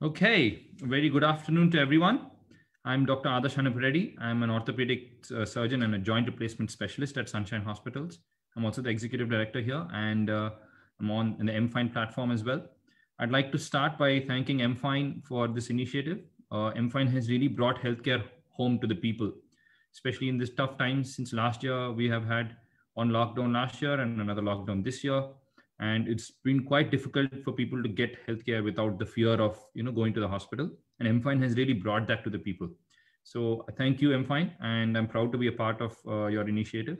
Okay, very good afternoon to everyone. I'm Dr. Adarsh I'm an orthopedic uh, surgeon and a joint replacement specialist at Sunshine Hospitals. I'm also the executive director here and uh, I'm on the MFINE platform as well. I'd like to start by thanking MFINE for this initiative. Uh, MFINE has really brought healthcare home to the people, especially in this tough times since last year. We have had one lockdown last year and another lockdown this year and it's been quite difficult for people to get healthcare without the fear of you know going to the hospital and mfine has really brought that to the people so uh, thank you mfine and i'm proud to be a part of uh, your initiative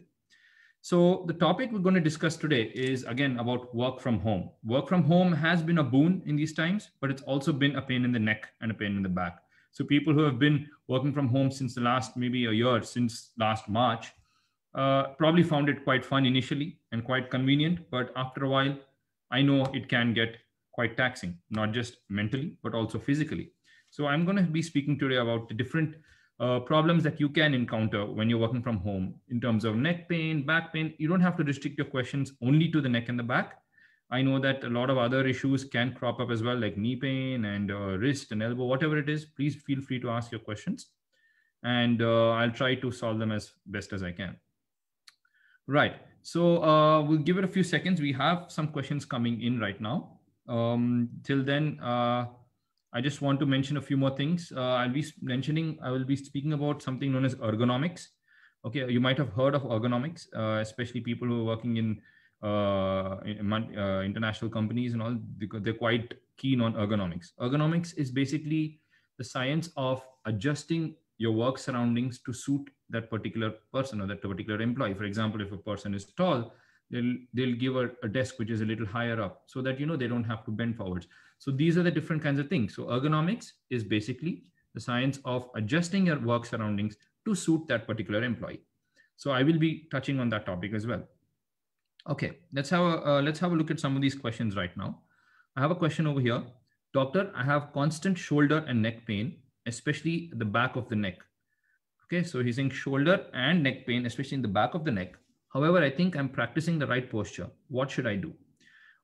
so the topic we're going to discuss today is again about work from home work from home has been a boon in these times but it's also been a pain in the neck and a pain in the back so people who have been working from home since the last maybe a year since last march uh, probably found it quite fun initially and quite convenient, but after a while, I know it can get quite taxing, not just mentally, but also physically. So I'm going to be speaking today about the different uh, problems that you can encounter when you're working from home in terms of neck pain, back pain. You don't have to restrict your questions only to the neck and the back. I know that a lot of other issues can crop up as well, like knee pain and uh, wrist and elbow, whatever it is. Please feel free to ask your questions, and uh, I'll try to solve them as best as I can. Right. So uh, we'll give it a few seconds. We have some questions coming in right now. Um, till then, uh, I just want to mention a few more things. Uh, I'll be mentioning, I will be speaking about something known as ergonomics. Okay, you might have heard of ergonomics, uh, especially people who are working in, uh, in uh, international companies and all, Because they're quite keen on ergonomics. Ergonomics is basically the science of adjusting your work surroundings to suit that particular person or that particular employee. For example, if a person is tall, they'll they'll give a, a, desk which is a little higher up so that you know they don't have to bend forwards so these are the different kinds of things so ergonomics is basically the science of adjusting your work surroundings to suit that particular employee so i will be touching on that topic as well okay let's have a uh, let's have a look at some of these questions right now i have a question over here doctor i have constant shoulder and neck pain especially the back of the neck. Okay, so he's saying shoulder and neck pain, especially in the back of the neck. However, I think I'm practicing the right posture. What should I do?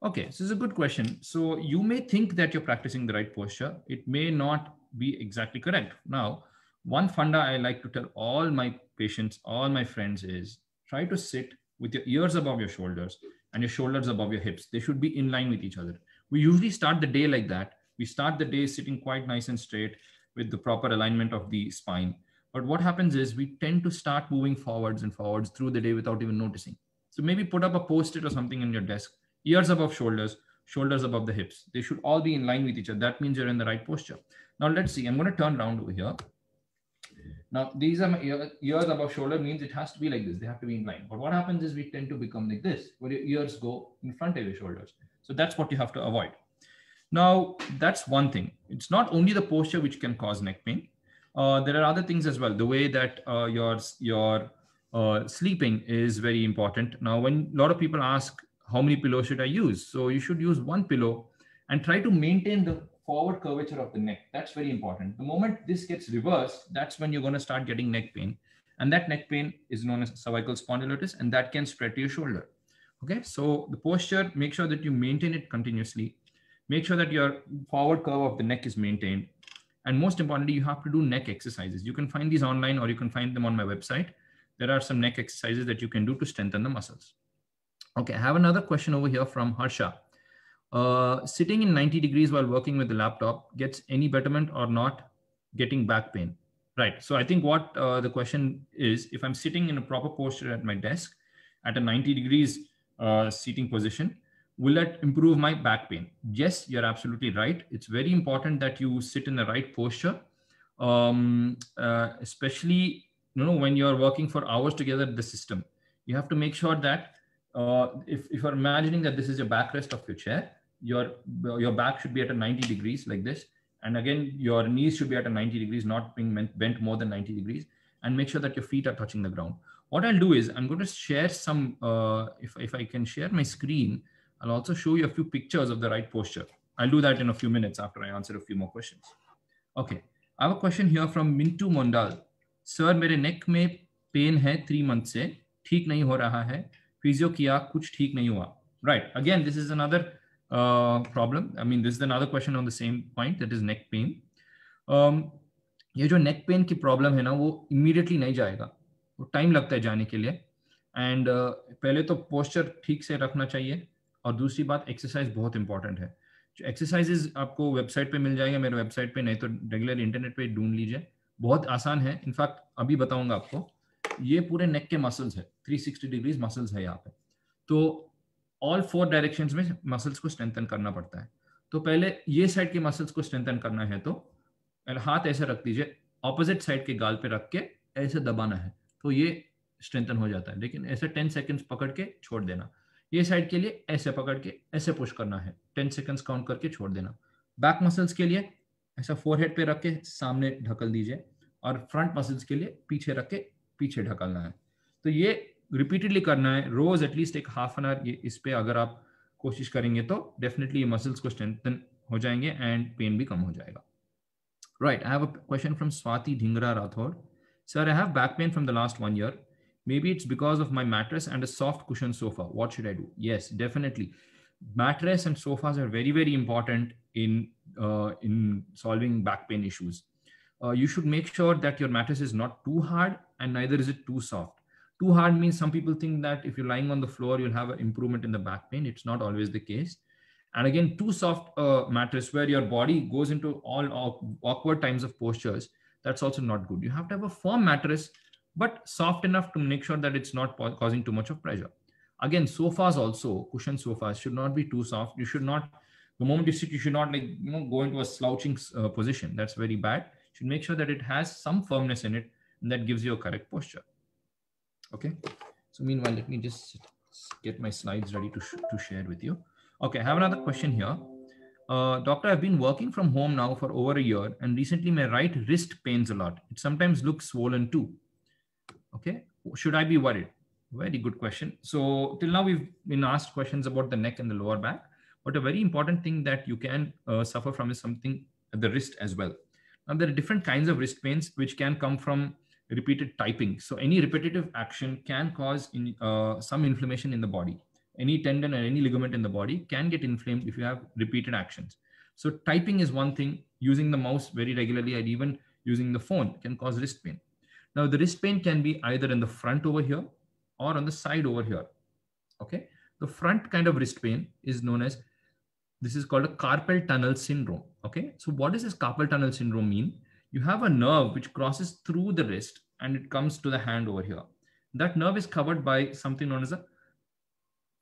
Okay, so this is a good question. So you may think that you're practicing the right posture. It may not be exactly correct. Now, one funda I like to tell all my patients, all my friends is try to sit with your ears above your shoulders and your shoulders above your hips. They should be in line with each other. We usually start the day like that. We start the day sitting quite nice and straight with the proper alignment of the spine. But what happens is we tend to start moving forwards and forwards through the day without even noticing. So maybe put up a post-it or something in your desk, ears above shoulders, shoulders above the hips. They should all be in line with each other. That means you're in the right posture. Now let's see, I'm gonna turn around over here. Now these are my ears above shoulder means it has to be like this. They have to be in line. But what happens is we tend to become like this, where your ears go in front of your shoulders. So that's what you have to avoid. Now, that's one thing. It's not only the posture which can cause neck pain. Uh, there are other things as well. The way that uh, your your uh, sleeping is very important. Now, when a lot of people ask how many pillows should I use, so you should use one pillow and try to maintain the forward curvature of the neck. That's very important. The moment this gets reversed, that's when you're going to start getting neck pain, and that neck pain is known as cervical spondylitis, and that can spread to your shoulder. Okay, so the posture, make sure that you maintain it continuously. Make sure that your forward curve of the neck is maintained. And most importantly, you have to do neck exercises. You can find these online or you can find them on my website. There are some neck exercises that you can do to strengthen the muscles. Okay, I have another question over here from Harsha. Uh, sitting in 90 degrees while working with the laptop gets any betterment or not getting back pain? Right. So I think what uh, the question is, if I'm sitting in a proper posture at my desk at a 90 degrees uh, seating position, will that improve my back pain? Yes, you're absolutely right. It's very important that you sit in the right posture, um, uh, especially you know when you're working for hours together at the system. You have to make sure that uh, if, if you're imagining that this is your backrest of your chair, your your back should be at a 90 degrees like this, and again your knees should be at a 90 degrees, not being bent more than 90 degrees, and make sure that your feet are touching the ground. What I'll do is I'm going to share some. Uh, if if I can share my screen I'll also show you a few pictures of the right posture. I'll do that in a few minutes after I answer a few more questions. Okay, I have a question here from Mintu Mondal. Sir, my neck मेरे pain hai three months se. Month nahi ho raha hai. Physio kiya, kuch किया nahi hua. Right, again, this is another uh, problem. I mean, this is another question on the same point, that is neck pain. Um, ये जो neck pain की problem है ना वो immediately नहीं जाएगा वो टाइम लगता है जाने के लिए एंड uh, पहले तो पोस्चर ठीक से रखना चाहिए और दूसरी बात एक्सरसाइज बहुत इंपॉर्टेंट है जो एक्सरसाइजेज आपको वेबसाइट पे मिल जाएगा मेरे वेबसाइट पे नहीं तो रेगुलर इंटरनेट पे ढूंढ लीजिए बहुत आसान है इनफैक्ट अभी बताऊंगा आपको ये पूरे नेक के मसल्स है 360 डिग्रीज मसल्स है यहाँ पे तो ऑल फोर डायरेक्शन में मसल्स को स्ट्रेंथन करना पड़ता है तो पहले ये साइड के मसल्स को स्ट्रेंथन करना है तो हाथ ऐसे रख दीजिए ऑपोजिट साइड के गाल पे रख के ऐसे दबाना है तो ये स्ट्रेंथन हो जाता है लेकिन ऐसे टेन सेकेंड्स पकड़ के छोड़ देना ये साइड के लिए ऐसे पकड़ के ऐसे पुश करना है टेन सेकेंड्स काउंट करके छोड़ देना बैक मसल्स के लिए ऐसा फोर हेड पे रख के सामने ढकल दीजिए और फ्रंट मसल्स के लिए पीछे रख के पीछे ढकलना है तो ये रिपीटेडली करना है रोज एटलीस्ट एक हाफ एन आवर ये इस पर अगर आप कोशिश करेंगे तो डेफिनेटली ये मसल्स को स्ट्रेंथन हो जाएंगे एंड पेन भी कम हो जाएगा right I have a question from Swati Dhingra Rathore sir I have back pain from the last one year Maybe it's because of my mattress and a soft cushion sofa. What should I do? Yes, definitely. Mattress and sofas are very, very important in, uh, in solving back pain issues. Uh, you should make sure that your mattress is not too hard and neither is it too soft. Too hard means some people think that if you're lying on the floor, you'll have an improvement in the back pain. It's not always the case. And again, too soft uh, mattress where your body goes into all awkward times of postures, that's also not good. You have to have a firm mattress but soft enough to make sure that it's not causing too much of pressure. Again, sofas also, cushion sofas should not be too soft. You should not, the moment you sit, you should not like, you know, go into a slouching uh, position. That's very bad. You should make sure that it has some firmness in it and that gives you a correct posture. Okay. So meanwhile, let me just get my slides ready to, sh to share with you. Okay, I have another question here. Uh, doctor, I've been working from home now for over a year and recently my right wrist pains a lot. It sometimes looks swollen too. Okay, should I be worried? Very good question. So till now we've been asked questions about the neck and the lower back, but a very important thing that you can uh, suffer from is something at the wrist as well. Now there are different kinds of wrist pains which can come from repeated typing. So any repetitive action can cause in, uh, some inflammation in the body. Any tendon or any ligament in the body can get inflamed if you have repeated actions. So typing is one thing. Using the mouse very regularly and even using the phone can cause wrist pain. Now the wrist pain can be either in the front over here or on the side over here. Okay. The front kind of wrist pain is known as, this is called a carpal tunnel syndrome. Okay. So what does this carpal tunnel syndrome mean? You have a nerve which crosses through the wrist and it comes to the hand over here. That nerve is covered by something known as a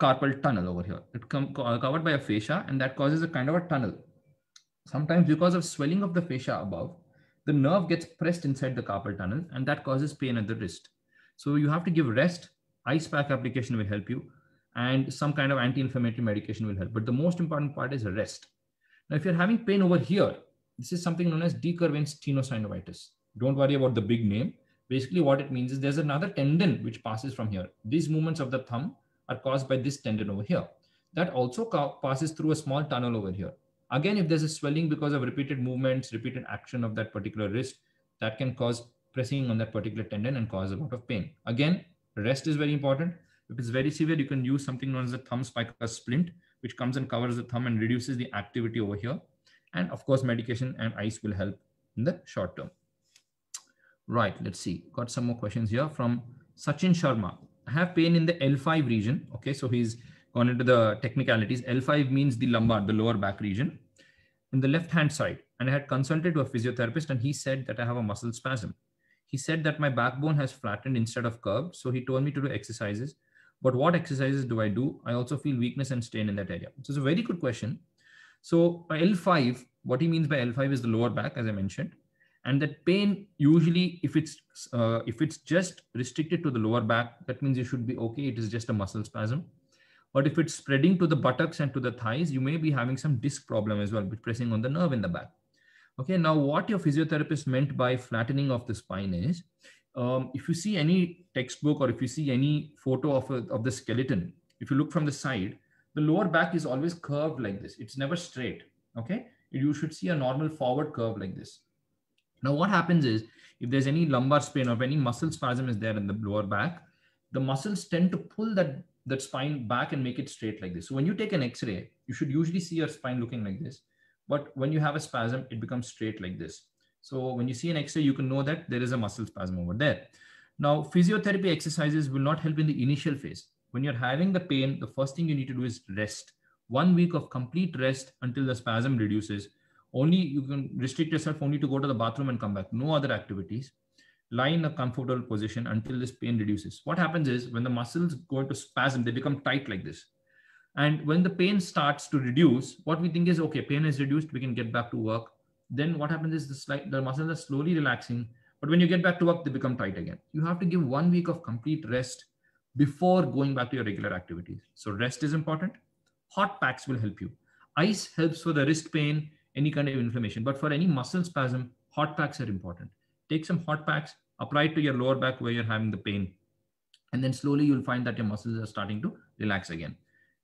carpal tunnel over here. It come uh, covered by a fascia and that causes a kind of a tunnel. Sometimes because of swelling of the fascia above, the nerve gets pressed inside the carpal tunnel and that causes pain at the wrist. So you have to give rest. Ice pack application will help you and some kind of anti-inflammatory medication will help. But the most important part is rest. Now, if you're having pain over here, this is something known as decurvent tenosynovitis. Don't worry about the big name. Basically, what it means is there's another tendon which passes from here. These movements of the thumb are caused by this tendon over here. That also passes through a small tunnel over here. Again, if there's a swelling because of repeated movements, repeated action of that particular wrist, that can cause pressing on that particular tendon and cause a lot of pain. Again, rest is very important. If it's very severe, you can use something known as a thumb spica splint, which comes and covers the thumb and reduces the activity over here. And of course, medication and ice will help in the short term. Right, let's see. Got some more questions here from Sachin Sharma. I have pain in the L5 region. Okay, so he's gone into the technicalities. L5 means the lumbar, the lower back region, in the left hand side. And I had consulted to a physiotherapist, and he said that I have a muscle spasm. He said that my backbone has flattened instead of curved. So he told me to do exercises. But what exercises do I do? I also feel weakness and strain in that area. So it's a very good question. So L5, what he means by L5 is the lower back, as I mentioned. And that pain usually, if it's uh, if it's just restricted to the lower back, that means you should be okay. It is just a muscle spasm but if it's spreading to the buttocks and to the thighs, you may be having some disc problem as well, with pressing on the nerve in the back. Okay, now what your physiotherapist meant by flattening of the spine is, um, if you see any textbook or if you see any photo of, a, of the skeleton, if you look from the side, the lower back is always curved like this. It's never straight, okay? You should see a normal forward curve like this. Now what happens is, if there's any lumbar spin or any muscle spasm is there in the lower back, the muscles tend to pull that that spine back and make it straight like this. So when you take an x-ray, you should usually see your spine looking like this. But when you have a spasm, it becomes straight like this. So when you see an x-ray, you can know that there is a muscle spasm over there. Now, physiotherapy exercises will not help in the initial phase. When you're having the pain, the first thing you need to do is rest. One week of complete rest until the spasm reduces. Only you can restrict yourself only to go to the bathroom and come back. No other activities lie in a comfortable position until this pain reduces. What happens is when the muscles go into spasm, they become tight like this. And when the pain starts to reduce, what we think is okay, pain is reduced, we can get back to work. Then what happens is the, slight, the muscles are slowly relaxing. But when you get back to work, they become tight again. You have to give one week of complete rest before going back to your regular activities. So rest is important. Hot packs will help you. Ice helps for the wrist pain, any kind of inflammation. But for any muscle spasm, hot packs are important. Take some hot packs, apply it to your lower back where you're having the pain. And then slowly you'll find that your muscles are starting to relax again.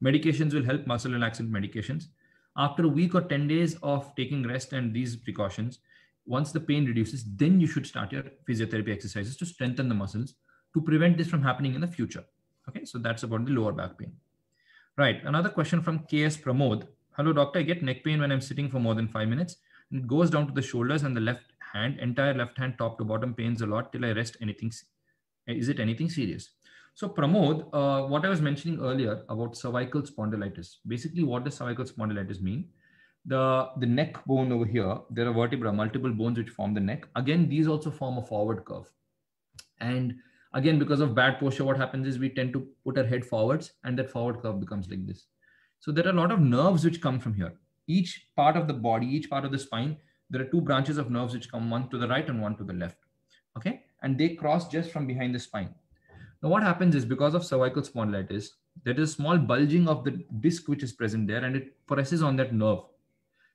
Medications will help muscle relaxant medications. After a week or 10 days of taking rest and these precautions, once the pain reduces, then you should start your physiotherapy exercises to strengthen the muscles to prevent this from happening in the future. Okay, so that's about the lower back pain. Right, another question from KS Pramod. Hello, doctor, I get neck pain when I'm sitting for more than five minutes. It goes down to the shoulders and the left hand, entire left hand, top to bottom pains a lot till I rest anything. Is it anything serious? So Pramod, uh, what I was mentioning earlier about cervical spondylitis, basically what does cervical spondylitis mean? The, the neck bone over here, there are vertebra, multiple bones which form the neck. Again, these also form a forward curve. And again, because of bad posture, what happens is we tend to put our head forwards and that forward curve becomes like this. So there are a lot of nerves which come from here. Each part of the body, each part of the spine there are two branches of nerves which come one to the right and one to the left. Okay. And they cross just from behind the spine. Now, what happens is because of cervical spondylitis, there is a small bulging of the disc which is present there and it presses on that nerve.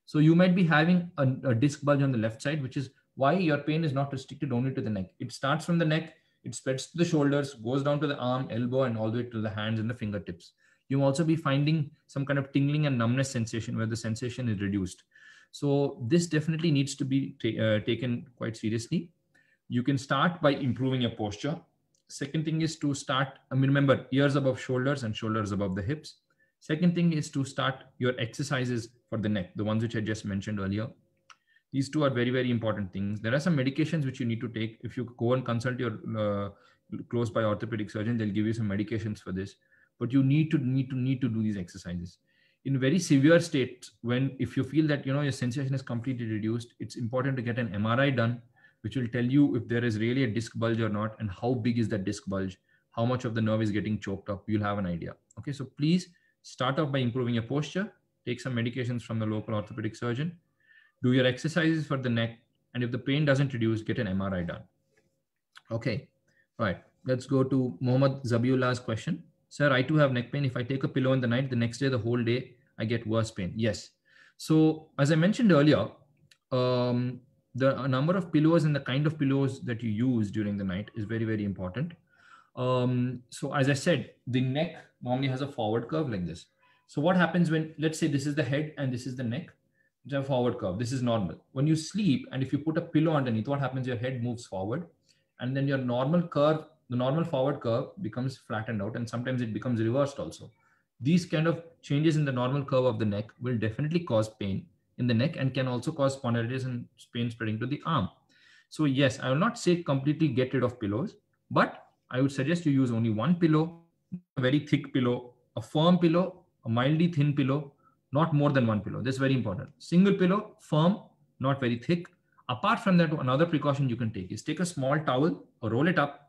So you might be having a, a disc bulge on the left side, which is why your pain is not restricted only to the neck. It starts from the neck, it spreads to the shoulders, goes down to the arm, elbow, and all the way to the hands and the fingertips. You will also be finding some kind of tingling and numbness sensation where the sensation is reduced. So this definitely needs to be uh, taken quite seriously. You can start by improving your posture. Second thing is to start, I mean, remember ears above shoulders and shoulders above the hips. Second thing is to start your exercises for the neck, the ones which I just mentioned earlier. These two are very, very important things. There are some medications which you need to take. If you go and consult your uh, close by orthopedic surgeon, they'll give you some medications for this. But you need to need to need to do these exercises in very severe state when if you feel that you know your sensation is completely reduced it's important to get an mri done which will tell you if there is really a disc bulge or not and how big is that disc bulge how much of the nerve is getting choked up you'll have an idea okay so please start off by improving your posture take some medications from the local orthopedic surgeon do your exercises for the neck and if the pain doesn't reduce get an mri done okay all right let's go to mohammed zabiullah's question sir, I too have neck pain. If I take a pillow in the night, the next day, the whole day, I get worse pain. Yes. So as I mentioned earlier, um, the uh, number of pillows and the kind of pillows that you use during the night is very, very important. Um, so as I said, the neck normally has a forward curve like this. So what happens when, let's say this is the head and this is the neck, It's a forward curve. This is normal. When you sleep and if you put a pillow underneath, what happens? Your head moves forward and then your normal curve the normal forward curve becomes flattened out and sometimes it becomes reversed also. These kind of changes in the normal curve of the neck will definitely cause pain in the neck and can also cause spondylitis and pain spreading to the arm. So yes, I will not say completely get rid of pillows, but I would suggest you use only one pillow, a very thick pillow, a firm pillow, a mildly thin pillow, not more than one pillow. This is very important. Single pillow, firm, not very thick. Apart from that, another precaution you can take is take a small towel or roll it up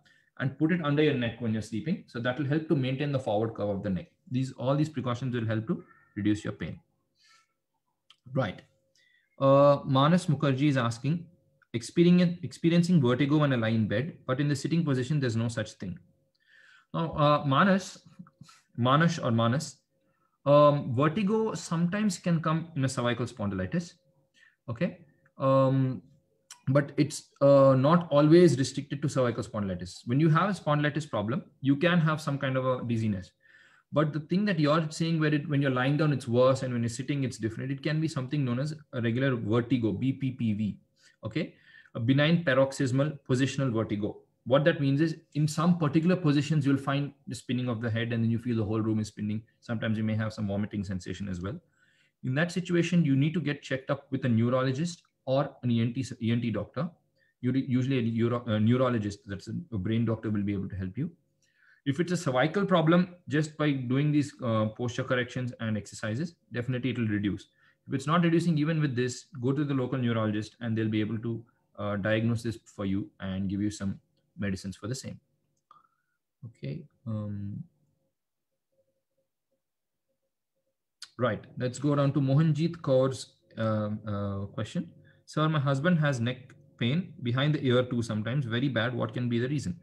and put it under your neck when you're sleeping. So that will help to maintain the forward curve of the neck. These all these precautions will help to reduce your pain. Right. Uh, Manas Mukherjee is asking, experiencing vertigo when I lie in bed, but in the sitting position, there's no such thing. Now, uh, Manas, Manas or Manas, um, vertigo sometimes can come in a cervical spondylitis. Okay. Um, but it's uh, not always restricted to cervical spondylitis. When you have a spondylitis problem, you can have some kind of a dizziness. But the thing that you're saying, where it, when you're lying down, it's worse, and when you're sitting, it's different. It can be something known as a regular vertigo, BPPV. Okay, a benign paroxysmal positional vertigo. What that means is, in some particular positions, you'll find the spinning of the head, and then you feel the whole room is spinning. Sometimes you may have some vomiting sensation as well. In that situation, you need to get checked up with a neurologist or an ENT, ENT doctor. Usually a neuro, a neurologist, that's a brain doctor will be able to help you. If it's a cervical problem, just by doing these uh, posture corrections and exercises, definitely it will reduce. If it's not reducing even with this, go to the local neurologist and they'll be able to uh, diagnose this for you and give you some medicines for the same. Okay. Um, right. Let's go down to Mohanjit Kaur's uh, uh, question sir, my husband has neck pain behind the ear too sometimes, very bad. What can be the reason?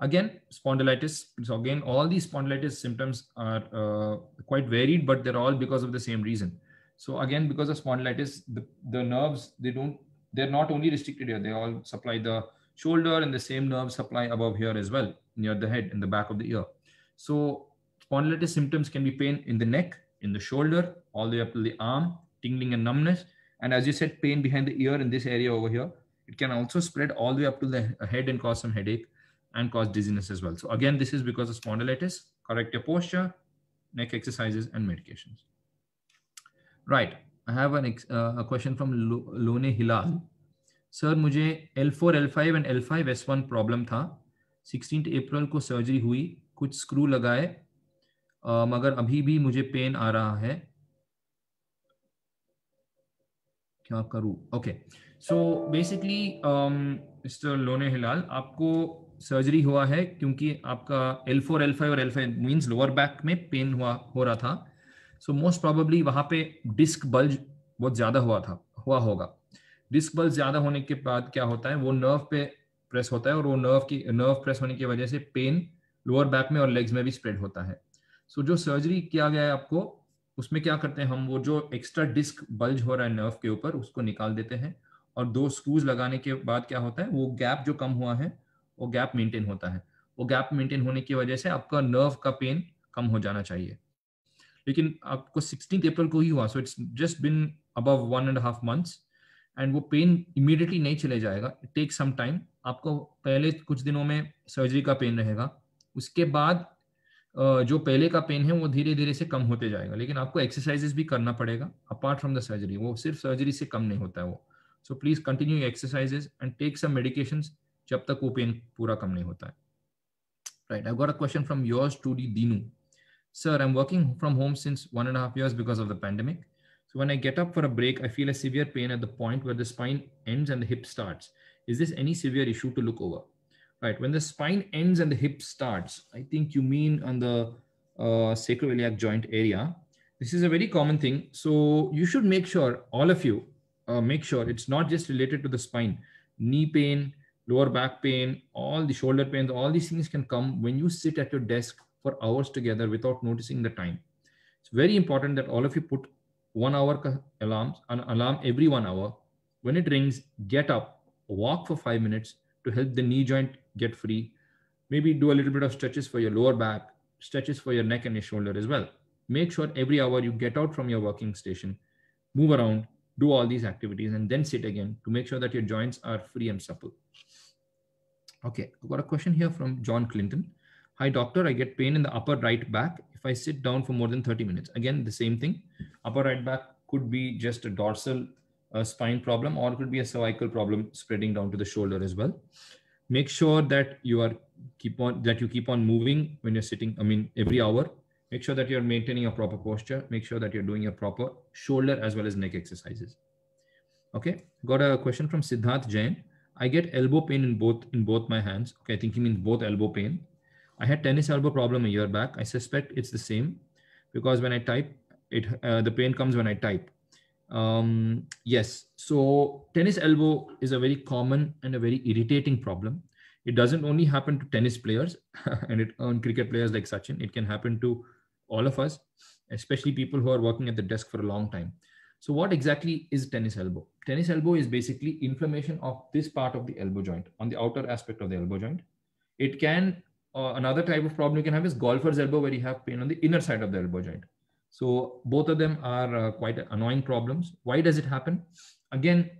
Again, spondylitis. So again, all these spondylitis symptoms are uh, quite varied, but they're all because of the same reason. So again, because of spondylitis, the, the nerves, they don't, they're not only restricted here. They all supply the shoulder and the same nerve supply above here as well, near the head in the back of the ear. So spondylitis symptoms can be pain in the neck, in the shoulder, all the way up to the arm, tingling and numbness, And as you said, pain behind the ear in this area over here, it can also spread all the way up to the head and cause some headache and cause dizziness as well. So again, this is because of spondylitis. Correct your posture, neck exercises, and medications. Right. I have an uh, a question from Lone Hilal. Sir मुझे L4, L5 and L5S1 problem था 16 अप्रैल को surgery हुई कुछ screw लगाए मगर अभी भी मुझे पेन आ रहा है क्या आपका रू ओके सो बेसिकली मिस्टर लोने हिलाल आपको सर्जरी हुआ है क्योंकि आपका एल फोर एल फाइव और L five means lower back में पेन हुआ हो रहा था सो मोस्ट प्रॉबली वहाँ पे डिस्क बल्ज बहुत ज़्यादा हुआ था हुआ होगा डिस्क बल्ज ज़्यादा होने के बाद क्या होता है वो नर्व पे प्रेस होता है और वो नर्व की नर्व प्रेस होने की वजह से पेन लोअर बैक में और लेग्स में भी स्प्रेड होता है सो so, जो सर्जरी किया गया है आपको उसमें क्या करते हैं हम वो जो एक्स्ट्रा डिस्क बल्ज हो रहा है नर्व के ऊपर उसको निकाल देते हैं और दो स्क्रूज लगाने के बाद क्या होता है वो गैप जो कम हुआ है वो गैप मेंटेन होता है वो गैप मेंटेन होने की वजह से आपका नर्व का पेन कम हो जाना चाहिए लेकिन आपको सिक्सटीन अप्रैल को ही हुआ so it's just been above one and half months and वो पेन इमिडिएटली नहीं चले जाएगा इट टेक सम टाइम आपको पहले कुछ दिनों में सर्जरी का पेन रहेगा उसके बाद जो पहले का पेन है वो धीरे धीरे से कम होते जाएगा लेकिन आपको एक्सरसाइजेस भी करना पड़ेगा अपार्ट फ्रॉम द सर्जरी वो सिर्फ सर्जरी से कम नहीं होता है वो so please continue exercises and take some medication जब तक वो पेन पूरा कम नहीं होता है right I got a question from your study Dinu sir I am working from home since one and half years because of the pandemic so when I get up for a break I feel a severe pain at the point where the spine ends and the hip starts. Is this any severe issue to look right when the spine ends and the hip starts i think you mean on the uh, sacroiliac joint area this is a very common thing so you should make sure all of you uh, make sure it's not just related to the spine knee pain lower back pain all the shoulder pains all these things can come when you sit at your desk for hours together without noticing the time it's very important that all of you put one hour alarms an alarm every one hour when it rings get up walk for five minutes to help the knee joint get free. Maybe do a little bit of stretches for your lower back, stretches for your neck and your shoulder as well. Make sure every hour you get out from your working station, move around, do all these activities, and then sit again to make sure that your joints are free and supple. Okay, I've got a question here from John Clinton. Hi, doctor, I get pain in the upper right back if I sit down for more than 30 minutes. Again, the same thing. Upper right back could be just a dorsal uh, spine problem or it could be a cervical problem spreading down to the shoulder as well make sure that you are keep on that you keep on moving when you're sitting i mean every hour make sure that you're maintaining a proper posture make sure that you're doing your proper shoulder as well as neck exercises okay got a question from siddharth jain i get elbow pain in both in both my hands okay i think he means both elbow pain i had tennis elbow problem a year back i suspect it's the same because when i type it uh, the pain comes when i type um, yes, so tennis elbow is a very common and a very irritating problem. It doesn't only happen to tennis players and it on cricket players like Sachin. It can happen to all of us, especially people who are working at the desk for a long time. So what exactly is tennis elbow? Tennis elbow is basically inflammation of this part of the elbow joint on the outer aspect of the elbow joint. It can, uh, another type of problem you can have is golfer's elbow where you have pain on the inner side of the elbow joint. So both of them are uh, quite annoying problems. Why does it happen? Again,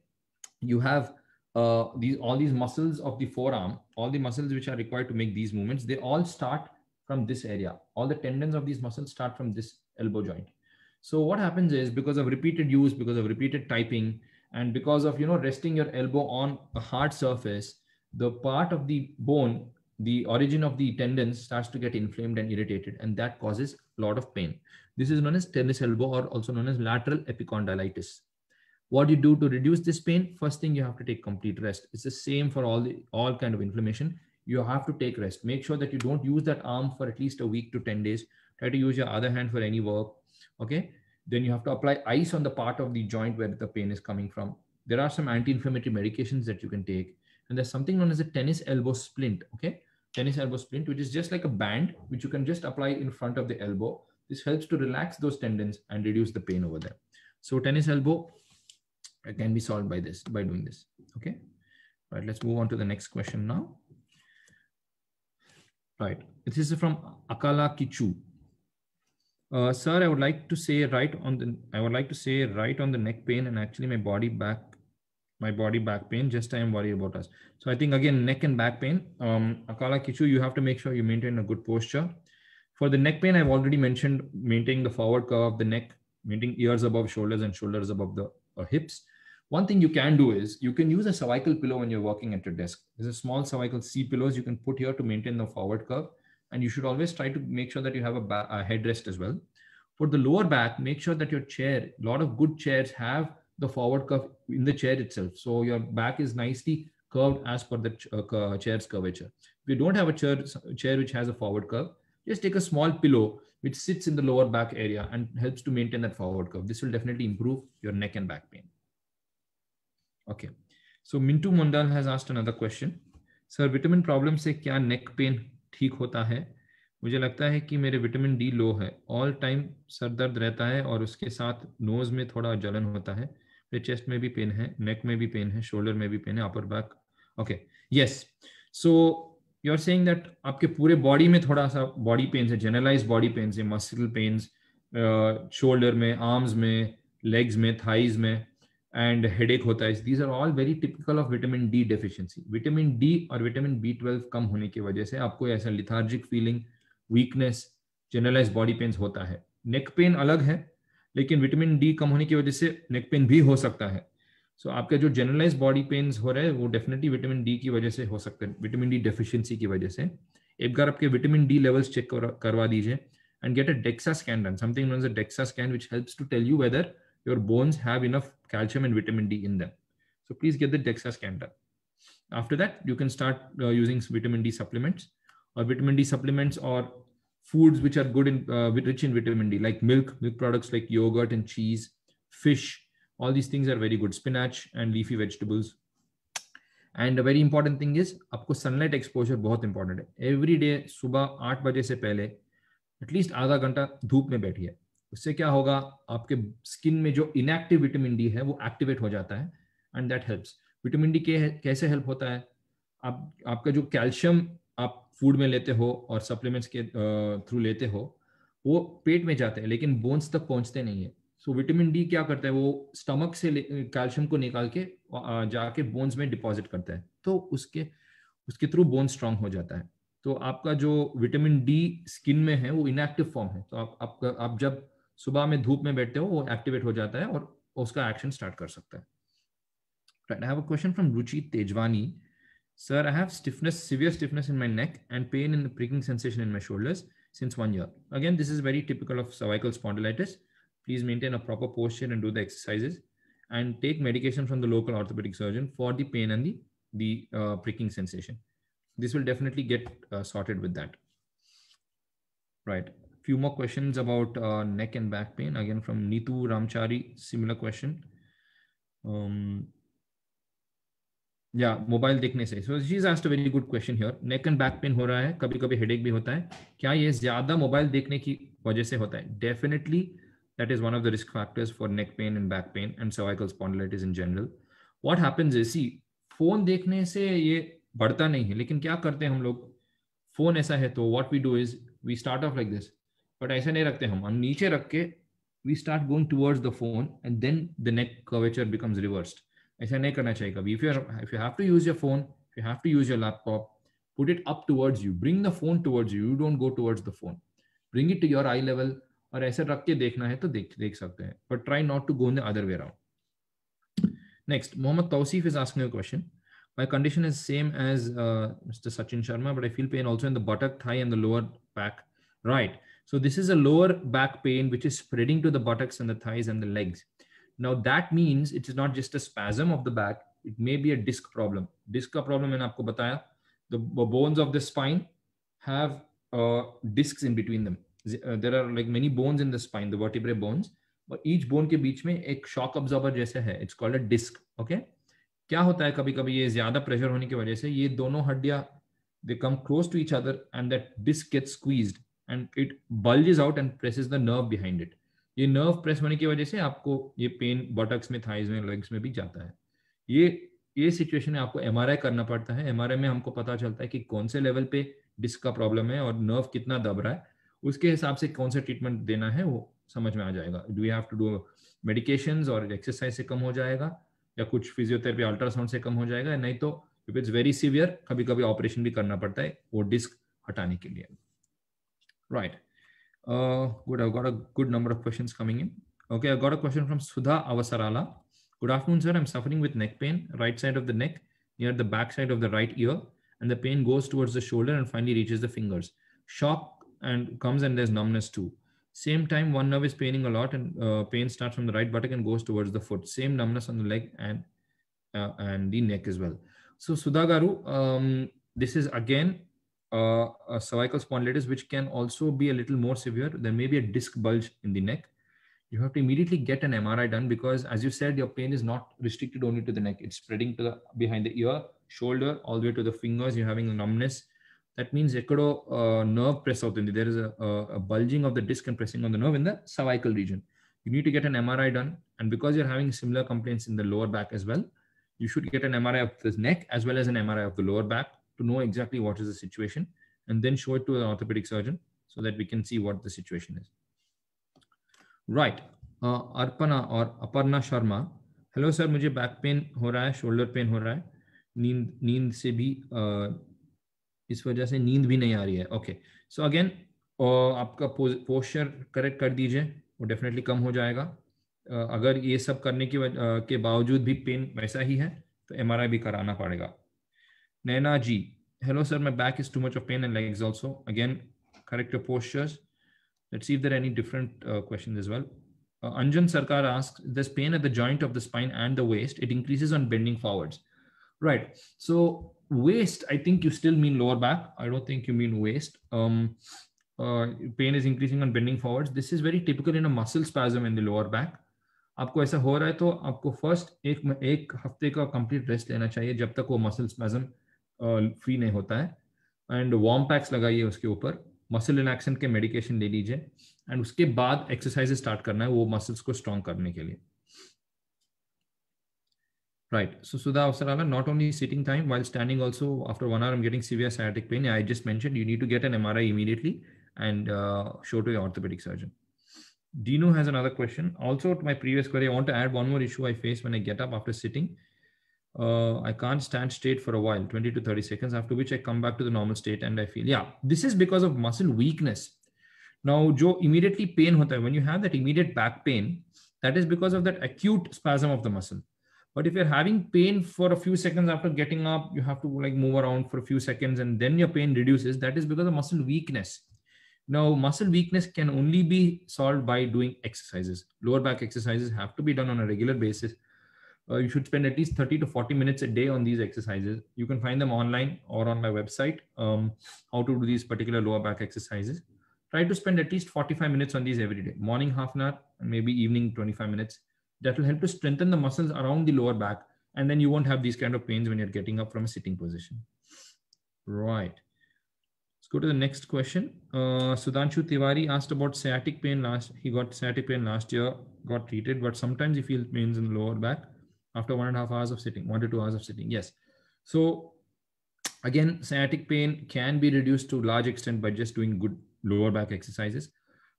you have uh, these all these muscles of the forearm, all the muscles which are required to make these movements, they all start from this area. All the tendons of these muscles start from this elbow joint. So what happens is because of repeated use, because of repeated typing, and because of you know resting your elbow on a hard surface, the part of the bone the origin of the tendons starts to get inflamed and irritated, and that causes a lot of pain. This is known as tennis elbow or also known as lateral epicondylitis. What you do to reduce this pain? First thing, you have to take complete rest. It's the same for all the all kind of inflammation. You have to take rest. Make sure that you don't use that arm for at least a week to 10 days. Try to use your other hand for any work. Okay. Then you have to apply ice on the part of the joint where the pain is coming from. There are some anti-inflammatory medications that you can take and there's something known as a tennis elbow splint okay tennis elbow splint which is just like a band which you can just apply in front of the elbow this helps to relax those tendons and reduce the pain over there so tennis elbow uh, can be solved by this by doing this okay all right let's move on to the next question now right this is from akala kichu uh, sir i would like to say right on the i would like to say right on the neck pain and actually my body back my body back pain just i am worried about us so i think again neck and back pain um akala kichu you have to make sure you maintain a good posture for the neck pain i've already mentioned maintaining the forward curve of the neck maintaining ears above shoulders and shoulders above the uh, hips one thing you can do is you can use a cervical pillow when you're working at your desk there's a small cervical c pillows you can put here to maintain the forward curve and you should always try to make sure that you have a, a headrest as well for the lower back make sure that your chair a lot of good chairs have the forward curve in the chair itself. So your back is nicely curved as per the ch uh, chair's curvature. If you don't have a chair, chair which has a forward curve, just take a small pillow which sits in the lower back area and helps to maintain that forward curve. This will definitely improve your neck and back pain. Okay. So Mintu Mondal has asked another question. Sir, vitamin problem से kya neck pain theek hota hai? मुझे लगता है कि मेरे vitamin D लो है all time sir दर्द रहता है और उसके साथ नोज में थोड़ा जलन होता है फिर चेस्ट में भी पेन है नेक में भी पेन है शोल्डर में भी पेन है upper back okay yes so you are saying that आपके पूरे बॉडी में थोड़ा सा बॉडी पेन है जनरलाइज बॉडी पेन है मसल पेन शोल्डर में आर्म्स में लेग्स में थाइज में एंड हेडेक होता है these are all very typical of vitamin D deficiency vitamin D और विटामिन बी ट्वेल्व कम होने की वजह से आपको ऐसा lethargic feeling weakness generalize body pain होता है नेक पेन अलग है लेकिन विटामिन डी कम होने की वजह से नेक पेन भी हो सकता है सो so, आपका जो जनरलाइज बॉडी पेन हो रहे हैं वो डेफिनेटली विटामिन डी की वजह से हो सकते हैं विटामिन डी डेफिशिएंसी की वजह से एक बार आपके विटामिन डी लेवल्स चेक करवा दीजिए and get a DEXA scan done something known as a DEXA scan which helps to tell you whether your bones have enough calcium and vitamin D in them so please get the DEXA scan done after that you can start using vitamin D supplements और vitamin D supplements और foods which are good in uh, rich in vitamin D, like milk, milk products like yogurt and cheese, fish. All these things are very good. Spinach and leafy vegetables. And very important thing is आपको sunlight exposure बहुत इंपॉर्टेंट है every day सुबह आठ बजे से पहले at least आधा घंटा धूप में बैठिए उससे क्या होगा आपके स्किन में जो इनएक्टिव विटामिन डी है वो एक्टिवेट हो जाता है and that helps vitamin D के कैसे हेल्प होता है आप आपका जो कैल्शियम आप फूड में लेते हो और सप्लीमेंट्स के थ्रू लेते हो वो पेट में जाते हैं लेकिन बोन्स तक पहुंचते नहीं है सो so, विटामिन डी क्या करता है वो स्टमक से कैल्शियम को निकाल के जाके बोन्स में डिपॉजिट करता है तो उसके उसके थ्रू बोन स्ट्रांग हो जाता है तो आपका जो विटामिन डी स्किन में है वो इनएक्टिव फॉर्म है तो आप आपका आप जब सुबह में धूप में बैठते हो वो एक्टिवेट हो जाता है और उसका एक्शन स्टार्ट कर सकता है question from Ruchi Tejwani Sir, I have stiffness, severe stiffness in my neck and pain in the pricking sensation in my shoulders since one year. Again, this is very typical of cervical spondylitis. Please maintain a proper posture and do the exercises and take medication from the local orthopedic surgeon for the pain and the, the uh, pricking sensation. This will definitely get uh, sorted with that. Right. Few more questions about uh, neck and back pain. Again, from Nitu Ramchari, similar question. Um, या mobile देखने से so she asked a very good question here neck and back pain हो रहा है कभी कभी headache भी होता है क्या ये ज्यादा मोबाइल देखने की वजह से होता है definitely that is one of the risk factors for neck pain and back pain and cervical spondylitis in general what happens is सी फोन देखने से ये बढ़ता नहीं है लेकिन क्या करते हैं हम लोग फोन ऐसा है तो what we do is we start off like this but ऐसे नहीं रखते हम हम नीचे रख के we start going towards the phone and then the neck curvature becomes reversed If you have to use your phone, if you have to use your laptop, put it up towards you bring the phone towards you you don't go towards the phone bring it to your eye level और ऐसे रख के देखना है तो देख देख But try not to go in the other way around. Next, around next is asking a question. My condition is same as uh, Mr. Sachin Sharma, but I feel pain also in the buttock, thigh, and the lower back. Right. So this is a lower back pain which is spreading to the buttocks and the thighs and the legs now that means it is not just a spasm of the back it may be a disc problem disc problem in aapko bataya the bones of the spine have uh, discs in between them uh, there are like many bones in the spine the vertebrae bones but each bone ke beech mein ek shock absorber jaise hai it's called a disc okay क्या होता है कभी कभी ये ज्यादा pressure होने की वजह से ये दोनों हड्डियां they come close to each other and that disc gets squeezed and it bulges out and presses the nerve behind it ये नर्व प्रेस होने की वजह से आपको ये पेन बटक्स में थाइज में लेग्स में भी जाता है ये ये सिचुएशन में आपको एम करना पड़ता है एम में हमको पता चलता है कि कौन से लेवल पे डिस्क का प्रॉब्लम है और नर्व कितना दब रहा है उसके हिसाब से कौन सा ट्रीटमेंट देना है वो समझ में आ जाएगा do have to do medication और एक्सरसाइज से कम हो जाएगा या कुछ फिजियोथेरेपी अल्ट्रासाउंड से कम हो जाएगा नहीं तो इफ इट्स वेरी सीवियर कभी कभी ऑपरेशन भी करना पड़ता है वो डिस्क हटाने के लिए right right. Uh, good. I've got a good number of questions coming in. Okay, I have got a question from Sudha Avasarala. Good afternoon, sir. I'm suffering with neck pain, right side of the neck, near the back side of the right ear, and the pain goes towards the shoulder and finally reaches the fingers. Shock and comes and there's numbness too. Same time, one nerve is paining a lot, and uh, pain starts from the right buttock and goes towards the foot. Same numbness on the leg and uh, and the neck as well. So Sudagaru, um, this is again uh, a cervical spondylitis, which can also be a little more severe. There may be a disc bulge in the neck. You have to immediately get an MRI done because, as you said, your pain is not restricted only to the neck. It's spreading to the behind the ear, shoulder, all the way to the fingers. You're having numbness. That means ekado uh, nerve press out. There is a, a bulging of the disc and pressing on the nerve in the cervical region. You need to get an MRI done, and because you're having similar complaints in the lower back as well, you should get an MRI of the neck as well as an MRI of the lower back to know exactly what is the situation and then show it to the orthopedic surgeon so that we can see what the situation is. Right. Uh, Arpana और Aparna Sharma hello sir मुझे back pain हो रहा है shoulder pain हो रहा है नींद नींद से भी uh, इस वजह से नींद भी नहीं आ रही है ओके सो अगेन आपका पोस्चर करेक्ट कर दीजिए वो डेफिनेटली कम हो जाएगा uh, अगर ये सब करने के, uh, के बावजूद भी पेन वैसा ही है तो एमआरआई भी कराना पड़ेगा Naina G. Hello, sir. My back is too much of pain and legs also. Again, correct your postures. Let's see if there are any different uh, questions as well. Uh, Anjan Sarkar asks, there's pain at the joint of the spine and the waist. It increases on bending forwards. Right. So waist, I think you still mean lower back. I don't think you mean waist. Um, uh, pain is increasing on bending forwards. This is very typical in a muscle spasm in the lower back. आपको ऐसा हो रहा है तो आपको first एक एक हफ्ते का कंप्लीट रेस्ट लेना चाहिए जब तक वो मसल स्पैजम फ्री नहीं होता है एंड वार्म पैक्स लगाइए उसके ऊपर मसल रिलैक्सेंट के मेडिकेशन ले लीजिए एंड उसके बाद एक्सरसाइज स्टार्ट करना है वो मसल्स को स्ट्रॉन्ग करने के लिए right so Sudha Avasarala not only sitting time while standing also after one hour am getting severe sciatic pain I just mean you need to get an M R I immediately and show to orthopaedic surgeon Dino has another question also my previous previous query, I want to add one more issue I face when I get up after uh, I can't stand straight for a while, 20 to 30 seconds, after which I come back to the normal state and I feel, yeah, this is because of muscle weakness. Now, Joe, immediately pain hai. When you have that immediate back pain, that is because of that acute spasm of the muscle. But if you're having pain for a few seconds after getting up, you have to like move around for a few seconds and then your pain reduces. That is because of muscle weakness. Now, muscle weakness can only be solved by doing exercises. Lower back exercises have to be done on a regular basis uh, you should spend at least 30 to 40 minutes a day on these exercises. You can find them online or on my website, um, how to do these particular lower back exercises. Try to spend at least 45 minutes on these every day, morning half an hour, maybe evening 25 minutes. That will help to strengthen the muscles around the lower back. And then you won't have these kind of pains when you're getting up from a sitting position. Right. Let's go to the next question. Uh, Sudhanshu Tiwari asked about sciatic pain last. He got sciatic pain last year, got treated, but sometimes he feels pains in the lower back after one and a half hours of sitting, one to two hours of sitting. Yes. So again, sciatic pain can be reduced to large extent by just doing good lower back exercises.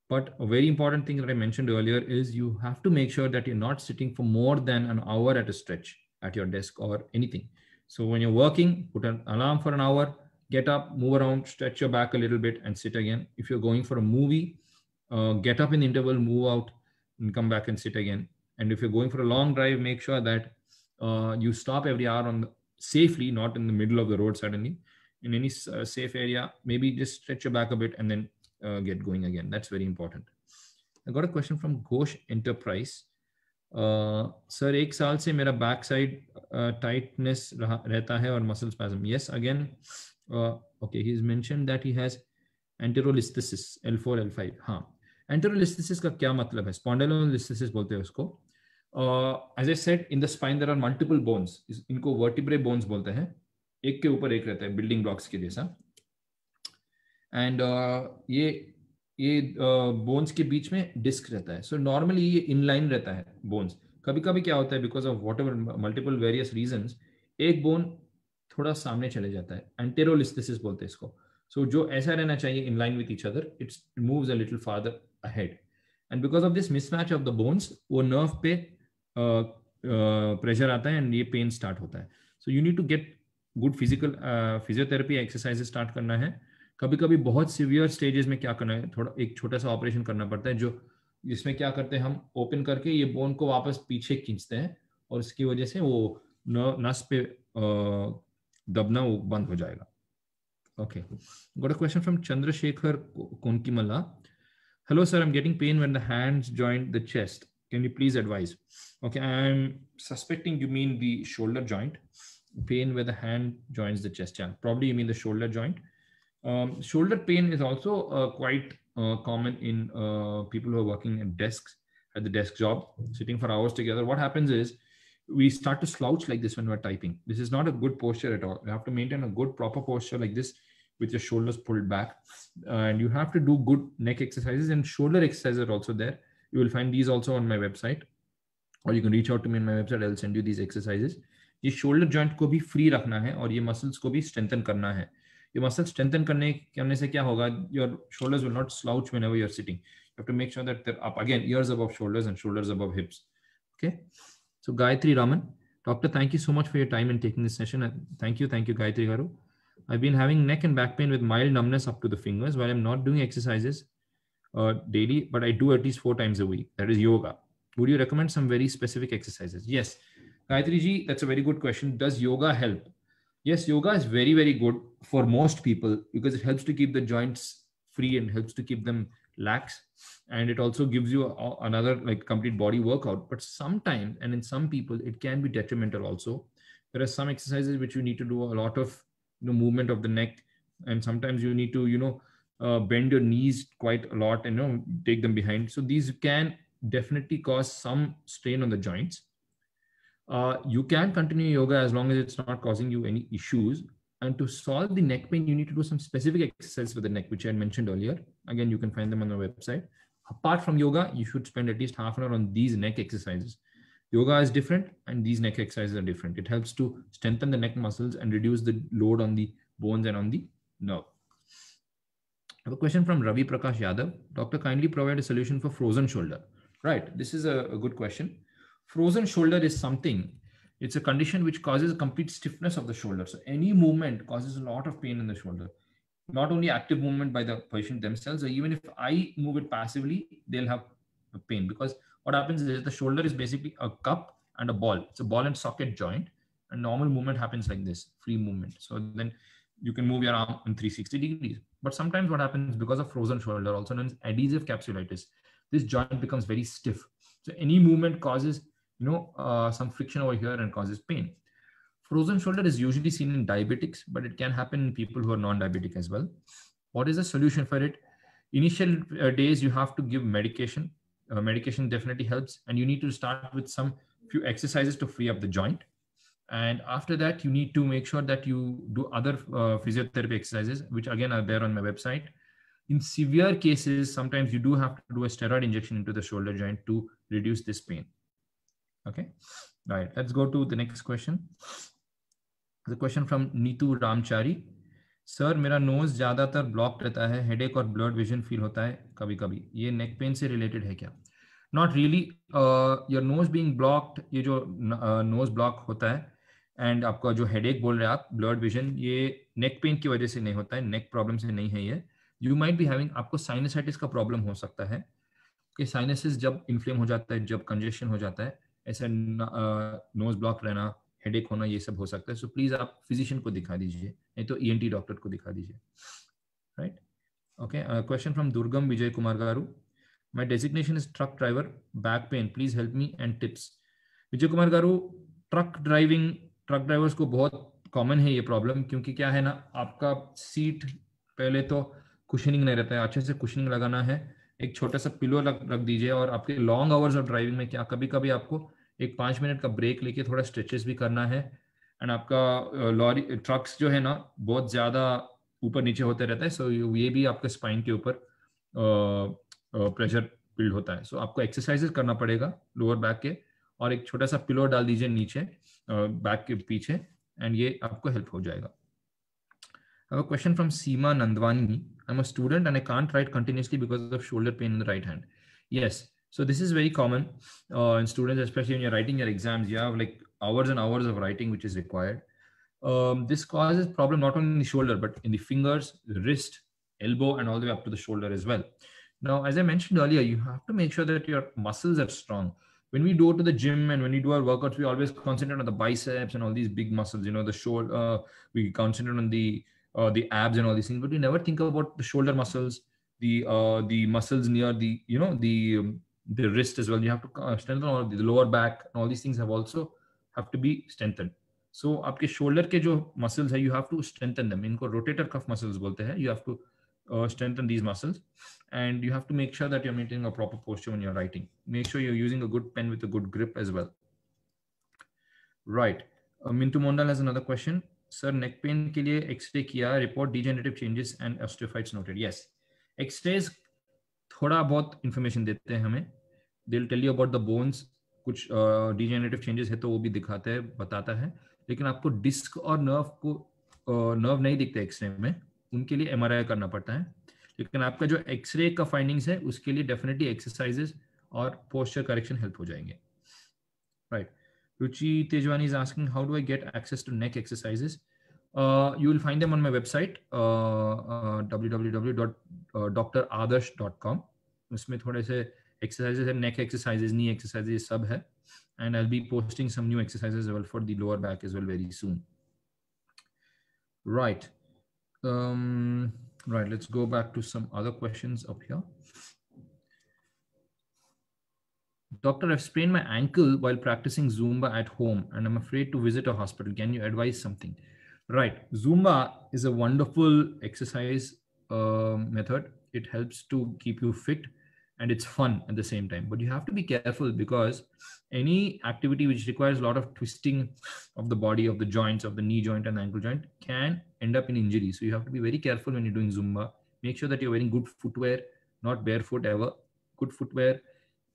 But a very important thing that I mentioned earlier is you have to make sure that you're not sitting for more than an hour at a stretch at your desk or anything. So when you're working, put an alarm for an hour, get up, move around, stretch your back a little bit, and sit again. If you're going for a movie, uh, get up in interval, move out, and come back and sit again. And if you're going for a long drive, make sure that uh, you stop every hour on the, safely, not in the middle of the road suddenly. In any uh, safe area, maybe just stretch your back a bit and then uh, get going again. That's very important. I got a question from Ghosh Enterprise. Uh, sir. एक साल से मेरा backside uh, tightness tightness रहता hai और muscle spasm. Yes, again, okay he is mentioned that he has anterolisthesis anterolisthesis L4 L5 हाँ एंटेरोलिस्थेसिस का क्या मतलब है स्पॉन्डिलोलिस्थेसिस बोलते हैं उसको uh, as I said, in the spine there are multiple bones. इनको vertebrae bones बोलते हैं एक के ऊपर एक रहता है building blocks के जैसा And uh, ये ये uh, bones के बीच में disc रहता है so, normally ये इनलाइन रहता है बोन्स कभी कभी क्या होता है because of whatever multiple various reason एक बोन थोड़ा सामने चले जाता है एंटेरोलिस्थिस बोलते हैं इसको सो so, जो ऐसा रहना चाहिए in line with each other it's moves a little further ahead and because of this mismatch of the bones वो नर्व पे प्रेशर आता है एंड ये पेन स्टार्ट होता है so you need to get good physical physiotherapy exercise start करना है कभी कभी बहुत सिवियर स्टेजेस में क्या करना है थोड़ा एक छोटा सा ऑपरेशन करना पड़ता है जो जिसमें क्या करते हैं हम ओपन करके ये बोन को वापस पीछे खींचते हैं और इसकी वजह से वो नस पे दबना वो बंद हो जाएगा okay got a question from Chandrashekhar Malla hello sir I am getting pain when the hands joint the chest Can you please advise? Okay, I'm suspecting you mean the shoulder joint, pain where the hand joins the chest channel. Probably you mean the shoulder joint. Um, shoulder pain is also uh, quite uh, common in uh, people who are working at desks, at the desk job, sitting for hours together. What happens is we start to slouch like this when we're typing. This is not a good posture at all. You have to maintain a good, proper posture like this with your shoulders pulled back. and you have to do good neck exercises and shoulder exercises are also there You will find these also on my website, or you can reach out to me on my website. I'll send you these exercises. ye shoulder joint ko bhi free rakhna hai aur ye muscles ko bhi strengthen karna hai ye muscles strengthen karne karne se kya hoga your shoulders will not slouch whenever you are sitting you have to make sure that they're up again ears above shoulders and shoulders above hips okay so gayatri raman Doctor, thank you so much for your time and taking this session. Thank you, thank you, Gayatri Garu. I've been having neck and back pain with mild numbness up to the fingers while I'm not doing exercises. uh, daily, but I do at least four times a week. That is yoga. Would you recommend some very specific exercises? Yes. Gayatri ji, that's a very good question. Does yoga help? Yes, yoga is very, very good for most people because it helps to keep the joints free and helps to keep them lax. And it also gives you a, another like complete body workout. But sometimes, and in some people, it can be detrimental also. There are some exercises which you need to do a lot of you know, movement of the neck. And sometimes you need to, you know, uh, bend your knees quite a lot and you know take them behind so these can definitely cause some strain on the joints uh, you can continue yoga as long as it's not causing you any issues and to solve the neck pain you need to do some specific exercises for the neck which i mentioned earlier again you can find them on the website apart from yoga you should spend at least half an hour on these neck exercises yoga is different and these neck exercises are different it helps to strengthen the neck muscles and reduce the load on the bones and on the nerve have a question from Ravi Prakash Yadav. Doctor, kindly provide a solution for frozen shoulder. Right. This is a, a good question. Frozen shoulder is something, it's a condition which causes complete stiffness of the shoulder. So any movement causes a lot of pain in the shoulder. Not only active movement by the patient themselves, or even if I move it passively, they'll have pain because what happens is the shoulder is basically a cup and a ball. It's a ball and socket joint. And normal movement happens like this, free movement. So then you can move your arm in 360 degrees. But sometimes what happens because of frozen shoulder, also known as adhesive capsulitis, this joint becomes very stiff. So any movement causes, you know, uh, some friction over here and causes pain. Frozen shoulder is usually seen in diabetics, but it can happen in people who are non-diabetic as well. What is the solution for it? Initial uh, days, you have to give medication. Uh, medication definitely helps, and you need to start with some few exercises to free up the joint and after that you need to make sure that you do other uh, physiotherapy exercises which again are there on my website in severe cases sometimes you do have to do a steroid injection into the shoulder joint to reduce this pain okay all right let's go to the next question the question from Nitu ramchari sir, my nose ज़्यादातर block blocked. hai headache और blurred vision feel होता है कभी neck pain neck related. से related है क्या not really your nose being blocked ये जो uh, nose block hota hai. And आपका जो एक बोल रहे हैं आप ब्लड विजन ये नेक पेन की वजह से नहीं होता है नेक प्रॉब्लम से नहीं है ये यू माइट बी हैविंग आपको साइनसाइटिस का प्रॉब्लम हो सकता है कि साइनसिस जब इन्फ्लेम हो जाता है जब कंजेशन हो जाता है ऐसा नोज ब्लॉक रहना एक होना ये सब हो सकता है सो प्लीज आप फिजिशियन को दिखा दीजिए नहीं तो ई e डॉक्टर को दिखा दीजिए right okay question from Durgam Vijay Kumar garu my designation is truck driver back pain please help me and tips Vijay Kumar garu truck driving truck drivers को बहुत कॉमन है ये प्रॉब्लम क्योंकि क्या है ना आपका सीट पहले तो कुशनिंग नहीं रहता है अच्छे से कुशनिंग लगाना है एक छोटा सा पिलो रख दीजिए और आपके लॉन्ग आवर्स ऑफ ड्राइविंग में क्या कभी कभी आपको एक पाँच मिनट का ब्रेक लेके थोड़ा स्ट्रेचेस भी करना है एंड आपका लॉरी ट्रक्स जो है ना बहुत ज़्यादा ऊपर नीचे होते रहता है सो so ये भी आपके स्पाइन के ऊपर प्रेशर बिल्ड होता है सो so आपको एक्सरसाइजेस करना पड़ेगा लोअर बैक के और एक छोटा सा पिलो डाल दीजिए नीचे Back के पीछे एंड ये आपको help I have a question from Seema Nandwani. I'm a student and I can't write continuously because of shoulder pain in the right hand. Yes. So this is very common uh, in students, especially when you're writing your exams, you have like hours and hours of writing, which is required. Um, this causes problem not only in the shoulder, but in the fingers, wrist, elbow, and all the way up to the shoulder as well. Now, as I mentioned earlier, you have to make sure that your muscles are strong when we go to the gym and when we do our workouts, we always concentrate on the biceps and all these big muscles, you know, the shoulder, uh, we concentrate on the, uh, the abs and all these things, but we never think about the shoulder muscles, the, uh, the muscles near the, you know, the, um, the wrist as well. You have to uh, strengthen all the, the lower back and all these things have also have to be strengthened. So, so shoulder आपके shoulder muscles you have to strengthen them. In strengthen them rotator cuff muscles bolte hai. You have to uh, strengthen these muscles and you have to make sure that you're maintaining a proper posture when you're writing make sure you're using a good pen with a good grip as well right uh, mintu mondal has another question sir neck pain ke liye x-ray kiya report degenerative changes and osteophytes noted yes x-rays thoda bahut information dete hain hame they'll tell you about the bones कुछ डिजेनेटिव changes है तो वो भी दिखाता है बताता है लेकिन आपको डिस्क और नर्व को नर्व नहीं दिखते एक्सरे में उनके लिए एम करना पड़ता है लेकिन आपका जो एक्सरे का फाइंडिंग्स है उसके लिए डेफिनेटली एक्सरसाइजेस और पोस्टर करेक्शन हेल्प हो जाएंगे right Ruchi Tejwani is asking how do I get access to neck exercises you will find them on my website W उसमें थोड़े से एक्सरसाइजेस है नेक एक्सरसाइजेस नी एक्सरसाइजेस सब है and I'll be posting some new exercises as well for the lower back as well very soon. Right. Um, right, let's go back to some other questions up here. Doctor, I've sprained my ankle while practicing Zumba at home and I'm afraid to visit a hospital. Can you advise something? Right, Zumba is a wonderful exercise uh, method. It helps to keep you fit and it's fun at the same time but you have to be careful because any activity which requires a lot of twisting of the body of the joints of the knee joint and the ankle joint can end up in injury so you have to be very careful when you're doing zumba make sure that you're wearing good footwear not barefoot ever good footwear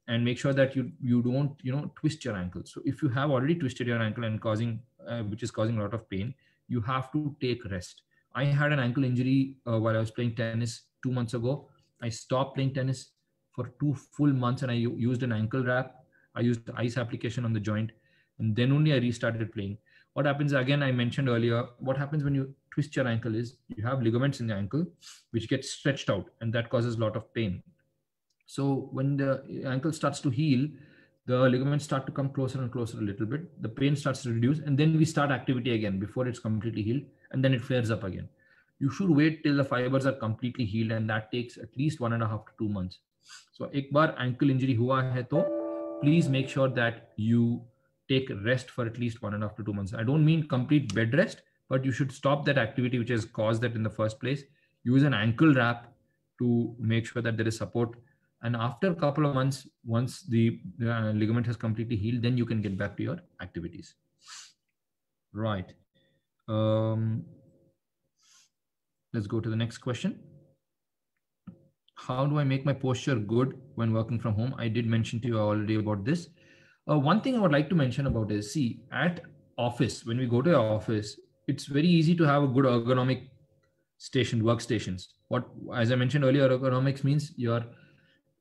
and make sure that you you don't you know twist your ankle so if you have already twisted your ankle and causing uh, which is causing a lot of pain you have to take rest i had an ankle injury uh, while i was playing tennis 2 months ago i stopped playing tennis for two full months and I used an ankle wrap. I used ice application on the joint and then only I restarted playing. What happens again, I mentioned earlier, what happens when you twist your ankle is you have ligaments in the ankle which get stretched out and that causes a lot of pain. So when the ankle starts to heal, the ligaments start to come closer and closer a little bit. The pain starts to reduce and then we start activity again before it's completely healed and then it flares up again you should wait till the fibers are completely healed and that takes at least one and a half to two months सो एक बार ankle injury हुआ है तो please make sure that you take rest for at least one and half to two months I don't mean complete bed rest but you should stop that activity which is cause that in the first place use an ankle wrap to make sure that there is support and after a couple of months once the uh, ligament has completely healed then you can get back to your activities right um, let's go to the next question how do I make my posture good when working from home? I did mention to you already about this. Uh, one thing I would like to mention about is see, at office, when we go to our office, it's very easy to have a good ergonomic station, workstations. What, as I mentioned earlier, ergonomics means you're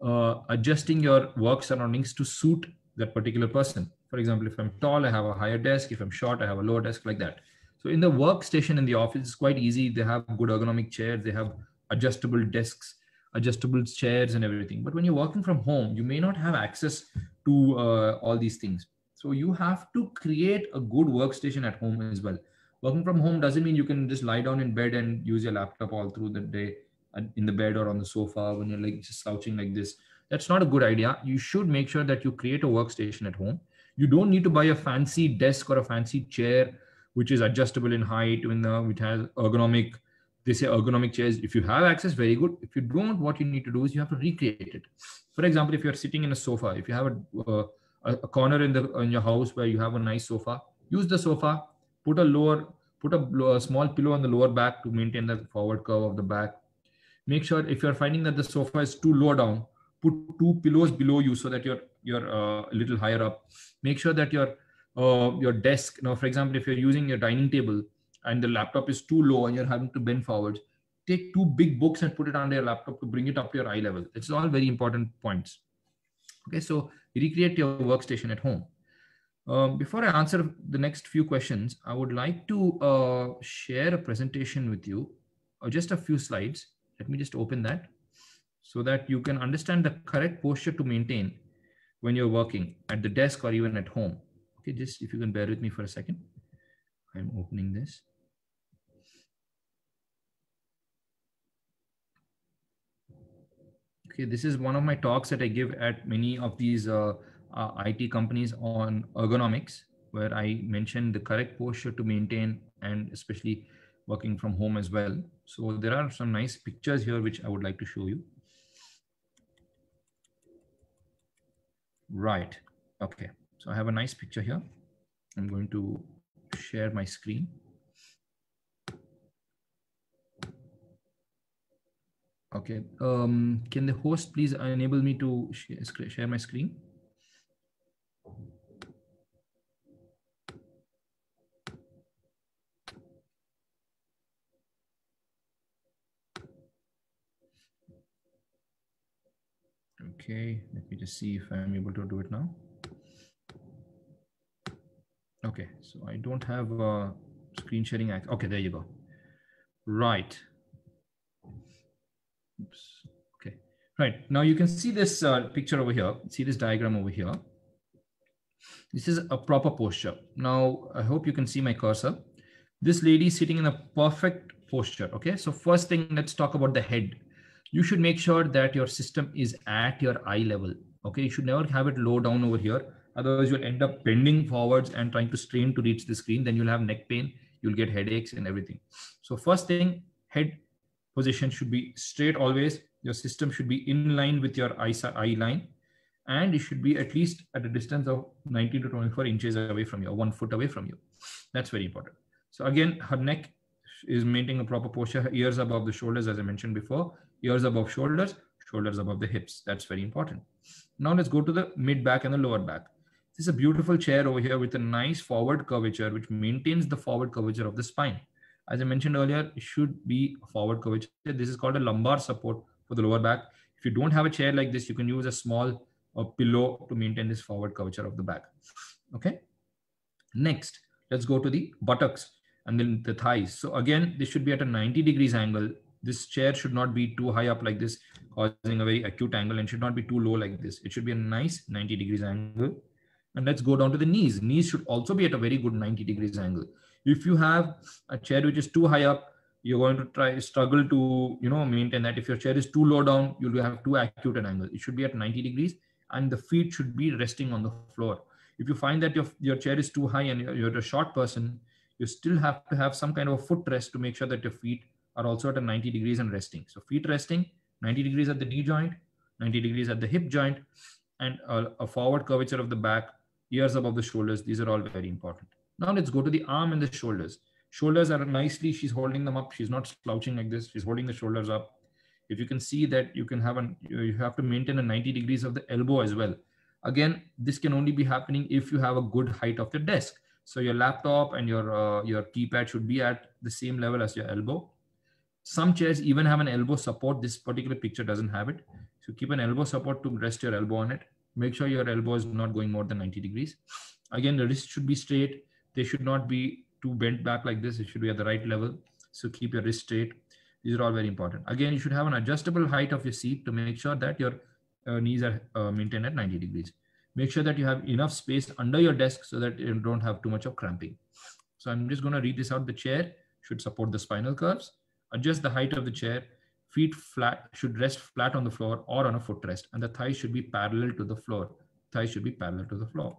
uh, adjusting your work surroundings to suit that particular person. For example, if I'm tall, I have a higher desk. If I'm short, I have a lower desk, like that. So in the workstation in the office, it's quite easy. They have good ergonomic chairs, they have adjustable desks, adjustable chairs and everything but when you're working from home you may not have access to uh, all these things so you have to create a good workstation at home as well working from home doesn't mean you can just lie down in bed and use your laptop all through the day in the bed or on the sofa when you're like just slouching like this that's not a good idea you should make sure that you create a workstation at home you don't need to buy a fancy desk or a fancy chair which is adjustable in height when the, has ergonomic they say ergonomic chairs if you have access very good if you don't what you need to do is you have to recreate it for example if you're sitting in a sofa if you have a, uh, a corner in the in your house where you have a nice sofa use the sofa put a lower put a, a small pillow on the lower back to maintain the forward curve of the back make sure if you're finding that the sofa is too low down put two pillows below you so that you're you're uh, a little higher up make sure that your uh, your desk now for example if you're using your dining table and the laptop is too low and you're having to bend forwards, take two big books and put it under your laptop to bring it up to your eye level. It's all very important points. Okay, so recreate your workstation at home. Um, before I answer the next few questions, I would like to uh, share a presentation with you, or just a few slides. Let me just open that so that you can understand the correct posture to maintain when you're working at the desk or even at home. Okay, just if you can bear with me for a second. I'm opening this. Okay, this is one of my talks that I give at many of these uh, uh, IT companies on ergonomics, where I mention the correct posture to maintain and especially working from home as well. So there are some nice pictures here, which I would like to show you. Right, okay. So I have a nice picture here. I'm going to share my screen. Okay. Um, can the host please enable me to share, share my screen? Okay, let me just see if I'm able to do it now. Okay, so I don't have a screen sharing. Okay, there you go. Right. Oops. Okay. Right. Now you can see this uh, picture over here. See this diagram over here. This is a proper posture. Now, I hope you can see my cursor. This lady sitting in a perfect posture. Okay. So first thing, let's talk about the head. You should make sure that your system is at your eye level. Okay. You should never have it low down over here. Otherwise you'll end up bending forwards and trying to strain to reach the screen. Then you'll have neck pain. You'll get headaches and everything. So first thing, head position should be straight always. Your system should be in line with your eye, eye line. And it should be at least at a distance of 19 to 24 inches away from you, one foot away from you. That's very important. So again, her neck is maintaining a proper posture, ears above the shoulders, as I mentioned before, ears above shoulders, shoulders above the hips. That's very important. Now let's go to the mid back and the lower back. This is a beautiful chair over here with a nice forward curvature, which maintains the forward curvature of the spine as I mentioned earlier, should be forward curvature. This is called a lumbar support for the lower back. If you don't have a chair like this, you can use a small uh, pillow to maintain this forward curvature of the back. Okay. Next, let's go to the buttocks and then the thighs. So again, this should be at a 90 degrees angle. This chair should not be too high up like this, causing a very acute angle and should not be too low like this. It should be a nice 90 degrees angle. And let's go down to the knees. Knees should also be at a very good 90 degrees angle if you have a chair which is too high up you're going to try struggle to you know maintain that if your chair is too low down you'll have too acute an angle it should be at 90 degrees and the feet should be resting on the floor if you find that your, your chair is too high and you're, you're a short person you still have to have some kind of a foot rest to make sure that your feet are also at a 90 degrees and resting so feet resting 90 degrees at the knee joint 90 degrees at the hip joint and a, a forward curvature of the back ears above the shoulders these are all very important now let's go to the arm and the shoulders. Shoulders are nicely, she's holding them up. She's not slouching like this. She's holding the shoulders up. If you can see that you can have an, you have to maintain a 90 degrees of the elbow as well. Again, this can only be happening if you have a good height of your desk. So your laptop and your, uh, your keypad should be at the same level as your elbow. Some chairs even have an elbow support. This particular picture doesn't have it. So keep an elbow support to rest your elbow on it. Make sure your elbow is not going more than 90 degrees. Again, the wrist should be straight. They should not be too bent back like this. It should be at the right level. So keep your wrist straight. These are all very important. Again, you should have an adjustable height of your seat to make sure that your uh, knees are uh, maintained at 90 degrees. Make sure that you have enough space under your desk so that you don't have too much of cramping. So I'm just going to read this out. The chair should support the spinal curves. Adjust the height of the chair. Feet flat should rest flat on the floor or on a footrest, and the thighs should be parallel to the floor. Thighs should be parallel to the floor.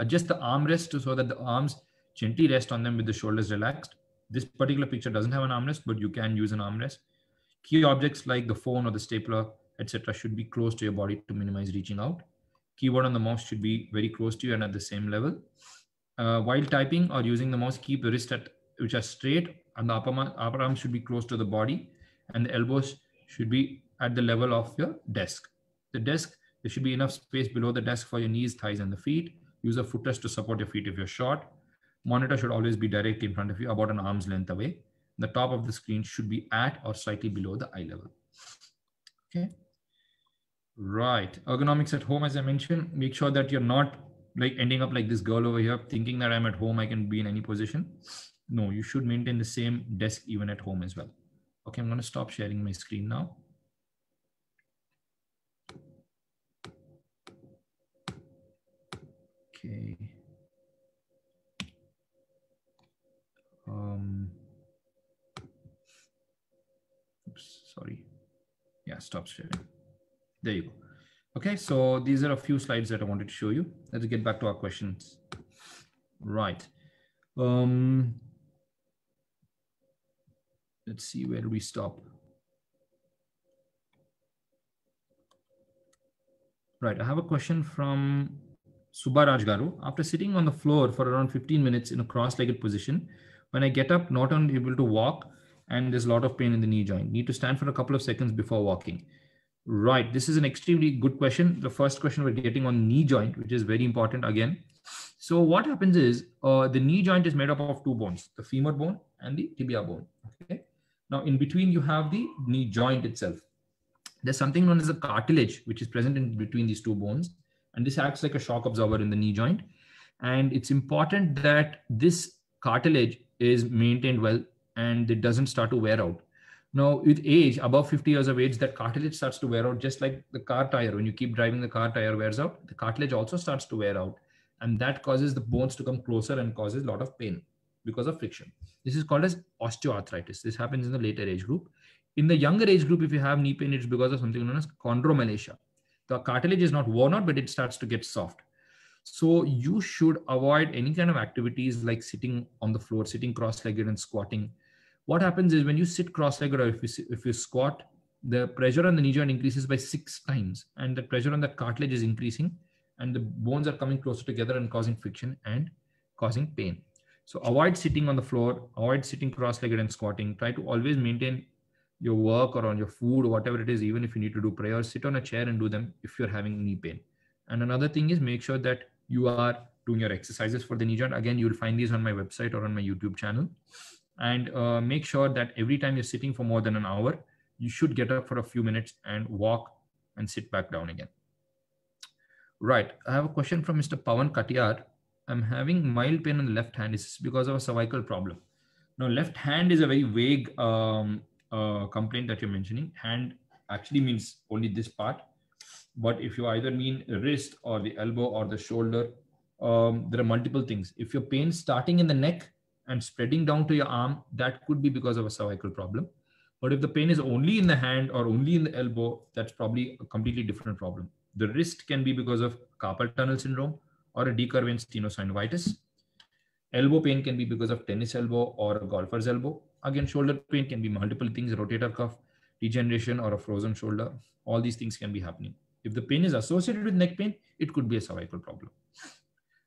Adjust the armrest so that the arms gently rest on them with the shoulders relaxed. This particular picture doesn't have an armrest, but you can use an armrest. Key objects like the phone or the stapler, etc., should be close to your body to minimize reaching out. Keyboard on the mouse should be very close to you and at the same level. Uh, while typing or using the mouse, keep the wrists at which are straight, and the upper, upper arm should be close to the body, and the elbows should be at the level of your desk. The desk, there should be enough space below the desk for your knees, thighs, and the feet. Use a footrest to support your feet if you're short. Monitor should always be directly in front of you, about an arm's length away. The top of the screen should be at or slightly below the eye level. Okay. Right. Ergonomics at home, as I mentioned, make sure that you're not like ending up like this girl over here, thinking that I'm at home, I can be in any position. No, you should maintain the same desk even at home as well. Okay, I'm going to stop sharing my screen now. Okay. Um, oops, sorry. Yeah, stop sharing. There you go. Okay, so these are a few slides that I wanted to show you. Let's get back to our questions. Right. Um, let's see, where do we stop? Right, I have a question from Subaraj Rajgaru, After sitting on the floor for around 15 minutes in a cross-legged position, when I get up, not able to walk, and there's a lot of pain in the knee joint. Need to stand for a couple of seconds before walking. Right. This is an extremely good question. The first question we're getting on knee joint, which is very important again. So what happens is uh, the knee joint is made up of two bones, the femur bone and the tibia bone. Okay. Now in between you have the knee joint itself. There's something known as a cartilage, which is present in between these two bones. And this acts like a shock absorber in the knee joint. And it's important that this cartilage is maintained well and it doesn't start to wear out. Now, with age, above 50 years of age, that cartilage starts to wear out, just like the car tire. When you keep driving, the car tire wears out. The cartilage also starts to wear out. And that causes the bones to come closer and causes a lot of pain because of friction. This is called as osteoarthritis. This happens in the later age group. In the younger age group, if you have knee pain, it's because of something known as chondromalacia the cartilage is not worn out, but it starts to get soft. So you should avoid any kind of activities like sitting on the floor, sitting cross-legged and squatting. What happens is when you sit cross-legged or if you, if you squat, the pressure on the knee joint increases by six times and the pressure on the cartilage is increasing and the bones are coming closer together and causing friction and causing pain. So avoid sitting on the floor, avoid sitting cross-legged and squatting. Try to always maintain your work or on your food or whatever it is even if you need to do prayers sit on a chair and do them if you're having knee pain and another thing is make sure that you are doing your exercises for the knee joint again you'll find these on my website or on my youtube channel and uh, make sure that every time you're sitting for more than an hour you should get up for a few minutes and walk and sit back down again right i have a question from mr pawan katiyar i'm having mild pain on the left hand is this because of a cervical problem now left hand is a very vague um, uh, complaint that you're mentioning, hand actually means only this part. But if you either mean wrist or the elbow or the shoulder, um, there are multiple things. If your pain starting in the neck and spreading down to your arm, that could be because of a cervical problem. But if the pain is only in the hand or only in the elbow, that's probably a completely different problem. The wrist can be because of carpal tunnel syndrome or a decurvent stenosynovitis. Elbow pain can be because of tennis elbow or a golfer's elbow. Again, shoulder pain can be multiple things, rotator cuff degeneration or a frozen shoulder. All these things can be happening. If the pain is associated with neck pain, it could be a cervical problem.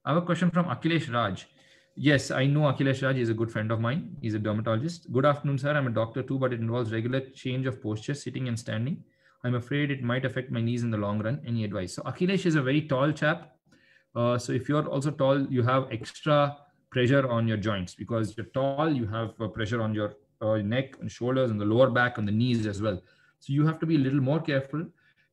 I have a question from Akhilesh Raj. Yes, I know Akhilesh Raj is a good friend of mine. He's a dermatologist. Good afternoon, sir. I'm a doctor too, but it involves regular change of posture, sitting and standing. I'm afraid it might affect my knees in the long run. Any advice? So Akhilesh is a very tall chap. Uh, so if you're also tall, you have extra pressure on your joints because you're tall, you have uh, pressure on your uh, neck and shoulders and the lower back and the knees as well. So you have to be a little more careful.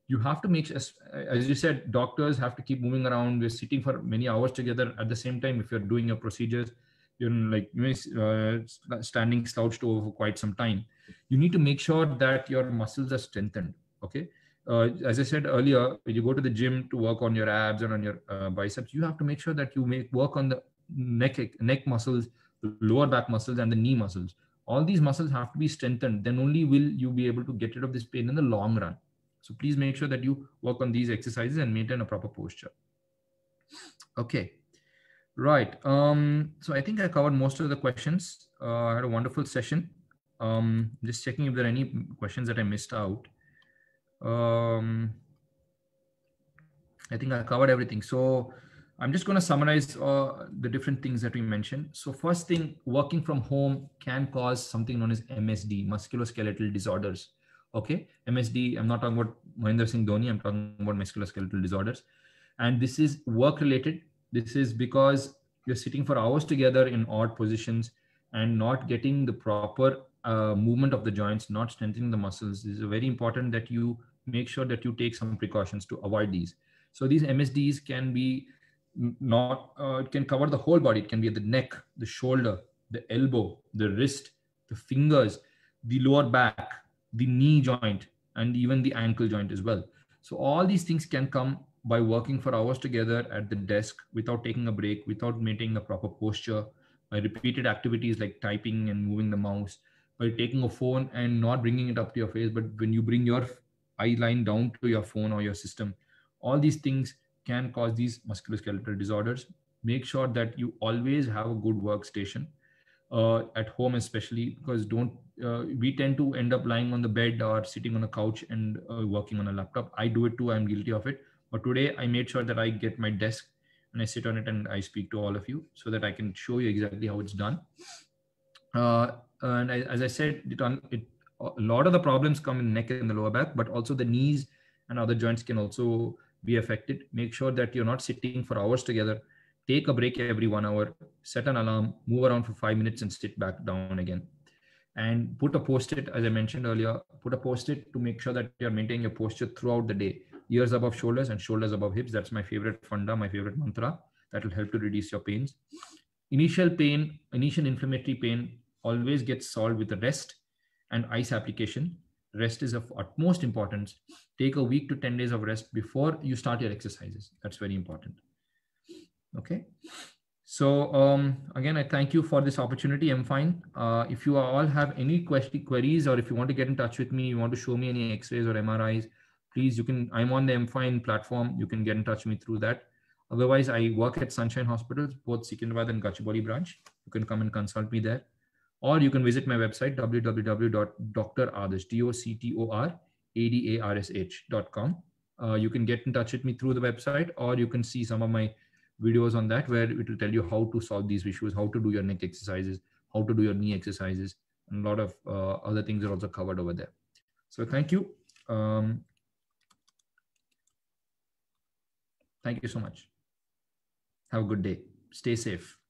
You have to make, as, uh, as you said, doctors have to keep moving around. We're sitting for many hours together at the same time. If you're doing your procedures, you're like uh, standing slouched over for quite some time. You need to make sure that your muscles are strengthened. Okay. Uh, as I said earlier, when you go to the gym to work on your abs and on your uh, biceps, you have to make sure that you make work on the neck neck muscles the lower back muscles and the knee muscles all these muscles have to be strengthened then only will you be able to get rid of this pain in the long run so please make sure that you work on these exercises and maintain a proper posture okay right um, so i think i covered most of the questions uh, i had a wonderful session um, just checking if there are any questions that i missed out um, i think i covered everything so I'm just going to summarize uh, the different things that we mentioned. So first thing, working from home can cause something known as MSD, musculoskeletal disorders. Okay, MSD. I'm not talking about Mahinder Singh Dhoni. I'm talking about musculoskeletal disorders, and this is work related. This is because you're sitting for hours together in odd positions and not getting the proper uh, movement of the joints, not strengthening the muscles. This is very important that you make sure that you take some precautions to avoid these. So these MSDs can be not uh, it can cover the whole body it can be at the neck the shoulder the elbow the wrist the fingers the lower back the knee joint and even the ankle joint as well so all these things can come by working for hours together at the desk without taking a break without maintaining a proper posture by repeated activities like typing and moving the mouse by taking a phone and not bringing it up to your face but when you bring your eye line down to your phone or your system all these things can cause these musculoskeletal disorders. Make sure that you always have a good workstation uh, at home, especially because don't uh, we tend to end up lying on the bed or sitting on a couch and uh, working on a laptop. I do it too. I'm guilty of it. But today I made sure that I get my desk and I sit on it and I speak to all of you so that I can show you exactly how it's done. Uh, and I, as I said, it, it, a lot of the problems come in the neck and the lower back, but also the knees and other joints can also be affected. Make sure that you're not sitting for hours together. Take a break every one hour, set an alarm, move around for five minutes and sit back down again. And put a post it, as I mentioned earlier, put a post it to make sure that you're maintaining your posture throughout the day. Ears above shoulders and shoulders above hips. That's my favorite funda, my favorite mantra. That will help to reduce your pains. Initial pain, initial inflammatory pain always gets solved with the rest and ice application rest is of utmost importance. Take a week to 10 days of rest before you start your exercises. That's very important. Okay. So um, again, I thank you for this opportunity. I'm fine. Uh, if you all have any question, queries, or if you want to get in touch with me, you want to show me any X-rays or MRIs, please, you can, I'm on the m platform. You can get in touch with me through that. Otherwise, I work at Sunshine Hospitals, both Secunderabad and Gachibowli branch. You can come and consult me there or you can visit my website www.drardish.com. Uh, you can get in touch with me through the website, or you can see some of my videos on that where it will tell you how to solve these issues, how to do your neck exercises, how to do your knee exercises, and a lot of uh, other things are also covered over there. So thank you. Um, thank you so much. Have a good day. Stay safe.